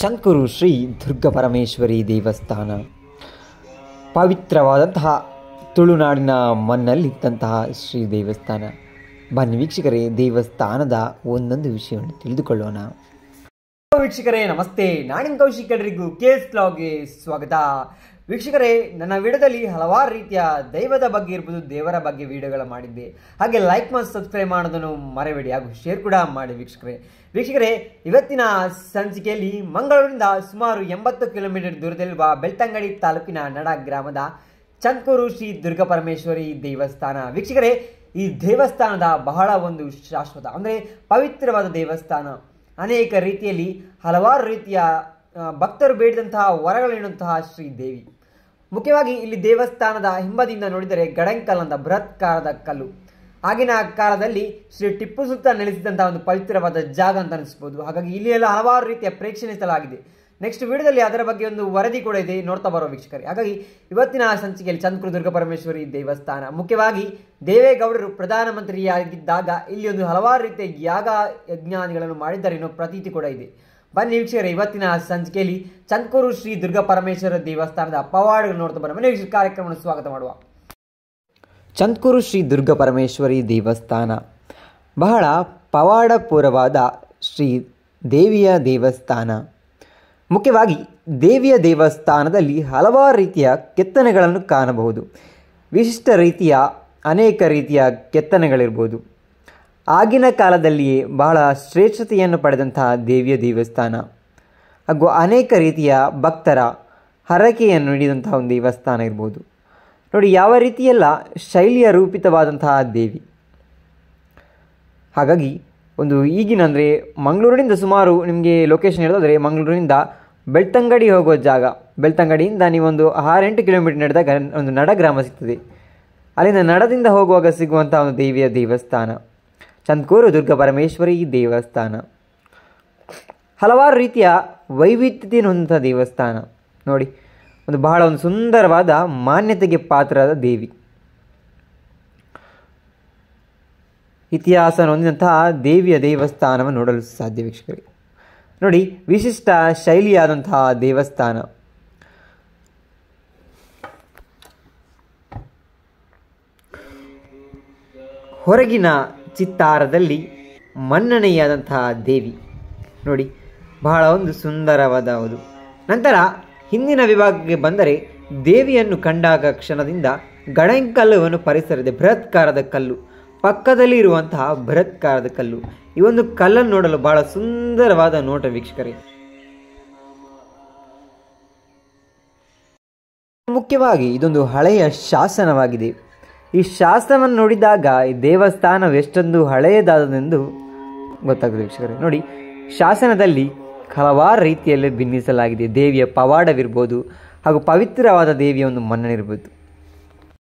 ಶಂಕುರು ಶ್ರೀ ದುರ್ಗಪರಮೇಶ್ವರಿ ದೇವಸ್ಥಾನ ಪವಿತ್ರವಾದಂತಹ ತುಳುನಾಡಿನ ಮಣ್ಣಲ್ಲಿದ್ದಂತಹ ಶ್ರೀ ದೇವಸ್ಥಾನ ಬನ್ನಿ ವೀಕ್ಷಕರೇ ದೇವಸ್ಥಾನದ ಒಂದೊಂದು ವಿಷಯವನ್ನು ತಿಳಿದುಕೊಳ್ಳೋಣ ವೀಕ್ಷಕರೇ ನಮಸ್ತೆ ನಾಡಿನ ಕೌಶಿಕ್ ಎಲ್ಲರಿಗೂ ಕೇಸ್ ಬ್ಲಾಗ್ಗೆ ಸ್ವಾಗತ ವೀಕ್ಷಕರೇ ನನ್ನ ವಿಡಿಯೋದಲ್ಲಿ ಹಲವಾರು ರೀತಿಯ ದೈವದ ಬಗ್ಗೆ ಇರ್ಬೋದು ದೇವರ ಬಗ್ಗೆ ವಿಡಿಯೋಗಳ ಮಾಡಿದ್ದೆ ಹಾಗೆ ಲೈಕ್ ಮತ್ತು ಸಬ್ಸ್ಕ್ರೈಬ್ ಮಾಡೋದನ್ನು ಮರೆಬೇಡಿ ಹಾಗೂ ಶೇರ್ ಕೂಡ ಮಾಡಿ ವೀಕ್ಷಕರೇ ವೀಕ್ಷಕರೇ ಇವತ್ತಿನ ಸಂಚಿಕೆಯಲ್ಲಿ ಮಂಗಳೂರಿನಿಂದ ಸುಮಾರು ಎಂಬತ್ತು ಕಿಲೋಮೀಟರ್ ದೂರದಲ್ಲಿರುವ ಬೆಳ್ತಂಗಡಿ ತಾಲೂಕಿನ ನಡ ಗ್ರಾಮದ ಚಂದ್ಕೂರು ಶ್ರೀ ದುರ್ಗಾಪರಮೇಶ್ವರಿ ದೇವಸ್ಥಾನ ವೀಕ್ಷಕರೇ ಈ ದೇವಸ್ಥಾನದ ಬಹಳ ಒಂದು ಶಾಶ್ವತ ಅಂದರೆ ಪವಿತ್ರವಾದ ದೇವಸ್ಥಾನ ಅನೇಕ ರೀತಿಯಲ್ಲಿ ಹಲವಾರು ರೀತಿಯ ಭಕ್ತರು ಬೇಡಿದಂತಹ ವರಗಳು ಶ್ರೀ ದೇವಿ ಮುಖ್ಯವಾಗಿ ಇಲ್ಲಿ ದೇವಸ್ಥಾನದ ಹಿಂಬದಿಂದ ನೋಡಿದರೆ ಗಡಂಕಲ್ ಅಂತ ಬೃಹತ್ಕಾರದ ಕಲ್ಲು ಆಗಿನ ಕಾಲದಲ್ಲಿ ಶ್ರೀ ಟಿಪ್ಪು ಸುತ್ತ ನೆಲೆಸಿದಂತಹ ಒಂದು ಪವಿತ್ರವಾದ ಜಾಗ ಅಂತ ಅನಿಸ್ಬೋದು ಹಾಗಾಗಿ ಇಲ್ಲಿ ಎಲ್ಲ ಹಲವಾರು ರೀತಿಯ ಪ್ರೇಕ್ಷಣೀಯ ಸ್ಥಳ ಆಗಿದೆ ನೆಕ್ಸ್ಟ್ ವಿಡಿಯೋದಲ್ಲಿ ಅದರ ಬಗ್ಗೆ ಒಂದು ವರದಿ ಕೂಡ ಇದೆ ನೋಡ್ತಾ ಬರೋ ವೀಕ್ಷಕರೇ ಹಾಗಾಗಿ ಇವತ್ತಿನ ಸಂಚಿಕೆಯಲ್ಲಿ ಚಂದ್ರ ದುರ್ಗ ಪರಮೇಶ್ವರಿ ದೇವಸ್ಥಾನ ಮುಖ್ಯವಾಗಿ ದೇವೇಗೌಡರು ಪ್ರಧಾನಮಂತ್ರಿಯಾಗಿದ್ದಾಗ ಇಲ್ಲಿ ಒಂದು ಹಲವಾರು ರೀತಿಯ ಯಾಗ ಯಜ್ಞಾನಿಗಳನ್ನು ಮಾಡಿದ್ದಾರೆ ಪ್ರತೀತಿ ಕೂಡ ಇದೆ ಬನ್ನಿ ವೀಕ್ಷಕರ ಇವತ್ತಿನ ಸಂಚಿಕೆಯಲ್ಲಿ ಚಂದ್ಕೂರು ಶ್ರೀ ದುರ್ಗಾ ಪರಮೇಶ್ವರ ದೇವಸ್ಥಾನದ ಪವಾಡಗಳು ನೋಡ್ತಾ ಬರೋಣ ವೀಕ್ಷಕ ಕಾರ್ಯಕ್ರಮವನ್ನು ಸ್ವಾಗತ ಮಾಡುವ ಚಂದ್ಕೂರು ಶ್ರೀ ದುರ್ಗಾ ಪರಮೇಶ್ವರಿ ದೇವಸ್ಥಾನ ಬಹಳ ಪವಾಡಪೂರವಾದ ಶ್ರೀ ದೇವಿಯ ದೇವಸ್ಥಾನ ಮುಖ್ಯವಾಗಿ ದೇವಿಯ ದೇವಸ್ಥಾನದಲ್ಲಿ ಹಲವಾರು ರೀತಿಯ ಕೆತ್ತನೆಗಳನ್ನು ಕಾಣಬಹುದು ವಿಶಿಷ್ಟ ರೀತಿಯ ಅನೇಕ ರೀತಿಯ ಕೆತ್ತನೆಗಳಿರ್ಬೋದು ಆಗಿನ ಕಾಲದಲ್ಲಿಯೇ ಬಹಳ ಶ್ರೇಷ್ಠತೆಯನ್ನು ಪಡೆದಂತಹ ದೇವಿಯ ದೇವಸ್ಥಾನ ಹಾಗೂ ಅನೇಕ ರೀತಿಯ ಭಕ್ತರ ಹರಕೆಯನ್ನು ನೀಡಿದಂತಹ ಒಂದು ದೇವಸ್ಥಾನ ಇರ್ಬೋದು ನೋಡಿ ಯಾವ ರೀತಿಯೆಲ್ಲ ಶೈಲಿಯ ರೂಪಿತವಾದಂತಹ ದೇವಿ ಹಾಗಾಗಿ ಒಂದು ಈಗಿನ ಅಂದರೆ ಮಂಗಳೂರಿನಿಂದ ಸುಮಾರು ನಿಮಗೆ ಲೊಕೇಶನ್ ಹೇಳೋದಾದರೆ ಮಂಗಳೂರಿನಿಂದ ಬೆಳ್ತಂಗಡಿ ಹೋಗೋ ಜಾಗ ಬೆಳ್ತಂಗಡಿಯಿಂದ ನೀವೊಂದು ಆರೆಂಟು ಕಿಲೋಮೀಟರ್ ನಡೆದಾಗ ಒಂದು ನಡ ಗ್ರಾಮ ಸಿಗ್ತದೆ ಅಲ್ಲಿಂದ ನಡದಿಂದ ಹೋಗುವಾಗ ಸಿಗುವಂಥ ಒಂದು ದೇವಿಯ ದೇವಸ್ಥಾನ ಚಂದ್ಕೂರು ದುರ್ಗ ಪರಮೇಶ್ವರಿ ದೇವಸ್ಥಾನ ಹಲವಾರು ರೀತಿಯ ವೈವಿಧ್ಯತೆಯನ್ನು ಹೊಂದಿದ ದೇವಸ್ಥಾನ ನೋಡಿ ಒಂದು ಬಹಳ ಒಂದು ಸುಂದರವಾದ ಮಾನ್ಯತೆಗೆ ಪಾತ್ರರಾದ ದೇವಿ ಇತಿಹಾಸ ಹೊಂದಿದಂತಹ ದೇವಿಯ ದೇವಸ್ಥಾನವನ್ನು ನೋಡಲು ಸಾಧ್ಯ ವೀಕ್ಷಕರಿಗೆ ನೋಡಿ ವಿಶಿಷ್ಟ ಶೈಲಿಯಾದಂತಹ ದೇವಸ್ಥಾನ ಹೊರಗಿನ ಚಿತ್ತಾರದಲ್ಲಿ ಮನ್ನಣೆಯಾದಂತಹ ದೇವಿ ನೋಡಿ ಬಹಳ ಒಂದು ಸುಂದರವಾದ ಹೌದು ನಂತರ ಹಿಂದಿನ ವಿಭಾಗಕ್ಕೆ ಬಂದರೆ ದೇವಿಯನ್ನು ಕಂಡಾಗ ಕ್ಷಣದಿಂದ ಗಣಂಕಲ್ಲುವನ್ನು ಪರಿಸರದ ಬೃಹತ್ಕಾರದ ಕಲ್ಲು ಪಕ್ಕದಲ್ಲಿ ಇರುವಂತಹ ಬೃಹತ್ಕಾರದ ಕಲ್ಲು ಈ ಒಂದು ಕಲ್ಲನ್ನು ನೋಡಲು ಬಹಳ ಸುಂದರವಾದ ನೋಟ ವೀಕ್ಷಕರೇ ಮುಖ್ಯವಾಗಿ ಇದೊಂದು ಹಳೆಯ ಶಾಸನವಾಗಿದೆ ಈ ಶಾಸ್ತ್ರವನ್ನು ನೋಡಿದಾಗ ಈ ದೇವಸ್ಥಾನ ಎಷ್ಟೊಂದು ಹಳೆಯದಾದದೆಂದು ಗೊತ್ತಾಗುತ್ತೆ ವೀಕ್ಷಕರೇ ನೋಡಿ ಶಾಸನದಲ್ಲಿ ಹಲವಾರು ರೀತಿಯಲ್ಲಿ ಭಿನ್ನಿಸಲಾಗಿದೆ ದೇವಿಯ ಪವಾಡವಿರ್ಬೋದು ಹಾಗೂ ಪವಿತ್ರವಾದ ದೇವಿಯ ಒಂದು ಮನ್ನಣೆ ಇರ್ಬೋದು